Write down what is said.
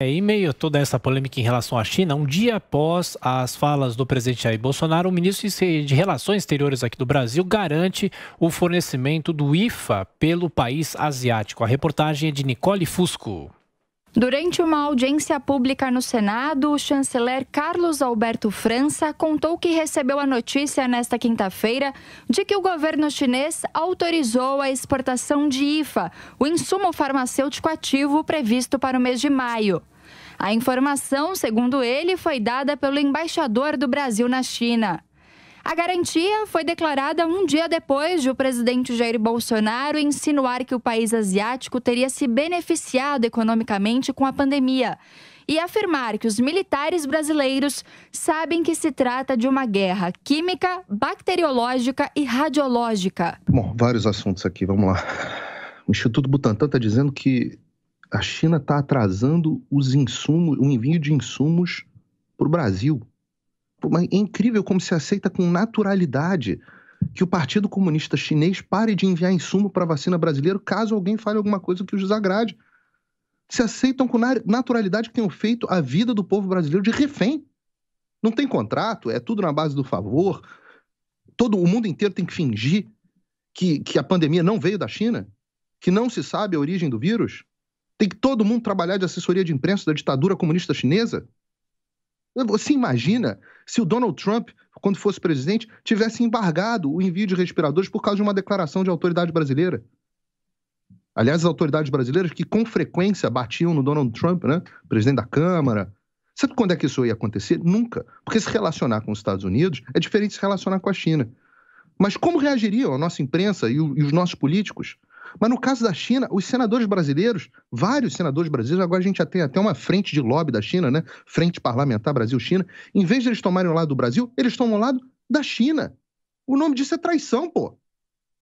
É, em meio a toda essa polêmica em relação à China, um dia após as falas do presidente Jair Bolsonaro, o ministro de Relações Exteriores aqui do Brasil garante o fornecimento do IFA pelo país asiático. A reportagem é de Nicole Fusco. Durante uma audiência pública no Senado, o chanceler Carlos Alberto França contou que recebeu a notícia nesta quinta-feira de que o governo chinês autorizou a exportação de IFA, o insumo farmacêutico ativo previsto para o mês de maio. A informação, segundo ele, foi dada pelo embaixador do Brasil na China. A garantia foi declarada um dia depois de o presidente Jair Bolsonaro insinuar que o país asiático teria se beneficiado economicamente com a pandemia e afirmar que os militares brasileiros sabem que se trata de uma guerra química, bacteriológica e radiológica. Bom, vários assuntos aqui, vamos lá. O Instituto Butantan está dizendo que a China está atrasando os insumos, o envio de insumos para o Brasil é incrível como se aceita com naturalidade que o Partido Comunista Chinês pare de enviar insumo para vacina brasileiro caso alguém fale alguma coisa que os desagrade. Se aceitam com naturalidade que tenham feito a vida do povo brasileiro de refém. Não tem contrato, é tudo na base do favor. Todo o mundo inteiro tem que fingir que, que a pandemia não veio da China, que não se sabe a origem do vírus. Tem que todo mundo trabalhar de assessoria de imprensa da ditadura comunista chinesa. Você imagina se o Donald Trump, quando fosse presidente, tivesse embargado o envio de respiradores por causa de uma declaração de autoridade brasileira? Aliás, as autoridades brasileiras que com frequência batiam no Donald Trump, né? Presidente da Câmara. Sabe quando é que isso ia acontecer? Nunca. Porque se relacionar com os Estados Unidos é diferente de se relacionar com a China. Mas como reagiriam a nossa imprensa e, os nossos políticos mas no caso da China, os senadores brasileiros, vários senadores brasileiros, agora a gente já tem até uma frente de lobby da China, né? Frente parlamentar Brasil-China. Em vez de eles tomarem o lado do Brasil, eles tomam o lado da China. O nome disso é traição, pô.